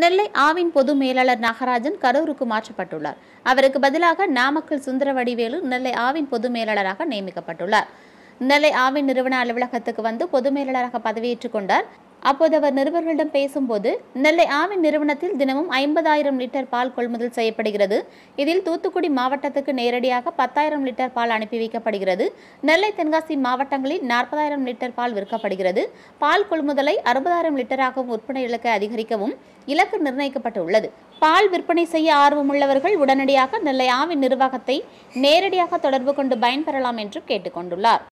நெல்லை ஆவின் பொது மேலாளர் நாகராஜன் கரூருக்கு மாற்றப்பட்டுள்ளார் அவருக்கு பதிலாக நாமக்கல் சுந்தரவடிவேலு நெல்லை ஆவின் பொது மேலாளராக நியமிக்கப்பட்டுள்ளார் நெல்லை ஆவின் நிறுவன அலுவலகத்துக்கு வந்து பொது மேலாளராக பதவியேற்றுக் கொண்டார் அப்போது அவர் நிருபர்களிடம் பேசும்போது நெல்லை ஆவின் நிறுவனத்தில் தினமும் ஐம்பதாயிரம் லிட்டர் பால் கொள்முதல் செய்யப்படுகிறது இதில் தூத்துக்குடி மாவட்டத்துக்கு நேரடியாக பத்தாயிரம் லிட்டர் பால் அனுப்பி வைக்கப்படுகிறது நெல்லை தென்காசி மாவட்டங்களில் நாற்பதாயிரம் லிட்டர் பால் விற்கப்படுகிறது பால் கொள்முதலை அறுபதாயிரம் லிட்டராகவும் விற்பனை இலக்கை அதிகரிக்கவும் இலக்கு நிர்ணயிக்கப்பட்டுள்ளது பால் விற்பனை செய்ய ஆர்வமுள்ளவர்கள் உடனடியாக நெல்லை ஆவின் நிர்வாகத்தை நேரடியாக தொடர்பு கொண்டு பயன்பெறலாம் என்று கேட்டுக்கொண்டுள்ளார்